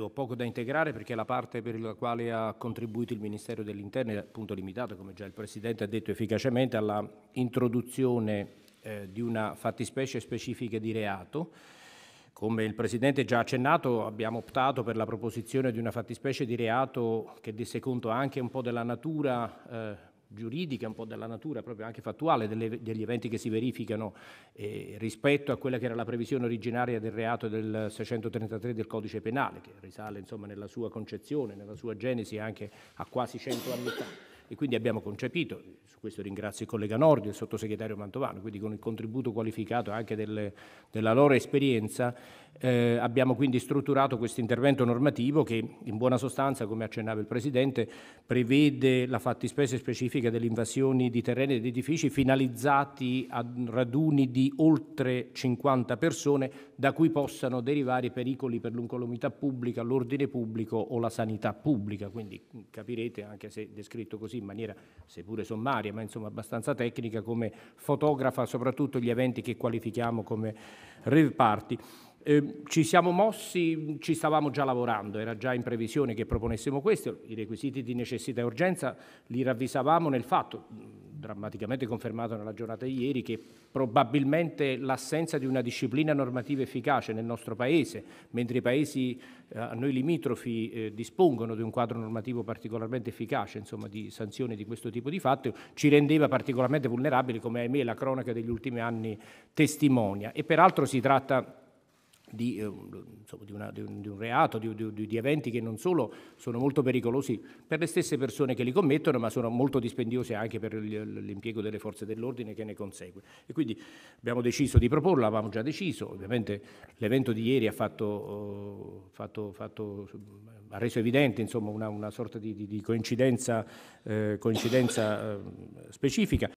io ho poco da integrare perché la parte per la quale ha contribuito il Ministero dell'Interno è appunto limitata, come già il Presidente ha detto efficacemente, alla introduzione eh, di una fattispecie specifica di reato. Come il Presidente già accennato, abbiamo optato per la proposizione di una fattispecie di reato che desse conto anche un po' della natura eh, giuridica, un po' della natura proprio anche fattuale delle, degli eventi che si verificano eh, rispetto a quella che era la previsione originaria del reato del 633 del codice penale, che risale insomma nella sua concezione, nella sua genesi anche a quasi 100 anni fa e quindi abbiamo concepito, su questo ringrazio il collega Nordi e il sottosegretario Mantovano, quindi con il contributo qualificato anche del, della loro esperienza, eh, abbiamo quindi strutturato questo intervento normativo che in buona sostanza, come accennava il Presidente, prevede la fattispecie specifica delle invasioni di terreni ed edifici finalizzati a raduni di oltre 50 persone da cui possano derivare pericoli per l'incolumità pubblica, l'ordine pubblico o la sanità pubblica, quindi capirete anche se descritto così in maniera seppure sommaria, ma insomma abbastanza tecnica, come fotografa soprattutto gli eventi che qualifichiamo come rave party. Eh, ci siamo mossi, ci stavamo già lavorando, era già in previsione che proponessimo questo, i requisiti di necessità e urgenza li ravvisavamo nel fatto, drammaticamente confermato nella giornata di ieri, che probabilmente l'assenza di una disciplina normativa efficace nel nostro Paese, mentre i Paesi eh, a noi limitrofi eh, dispongono di un quadro normativo particolarmente efficace, insomma, di sanzioni di questo tipo di fatto, ci rendeva particolarmente vulnerabili, come ahimè la cronaca degli ultimi anni testimonia. E peraltro si tratta di, eh, insomma, di, una, di, un, di, un, reato, di, eventi che non solo sono molto pericolosi per le stesse persone che li commettono, ma sono molto dispendiosi anche per l'impiego delle forze dell'ordine che ne consegue. E quindi abbiamo deciso di proporlo, avevamo già deciso, ovviamente l'evento di ieri ha, fatto, eh, fatto, fatto, ha reso evidente insomma, una, una, sorta di, coincidenza, eh, coincidenza eh, specifica.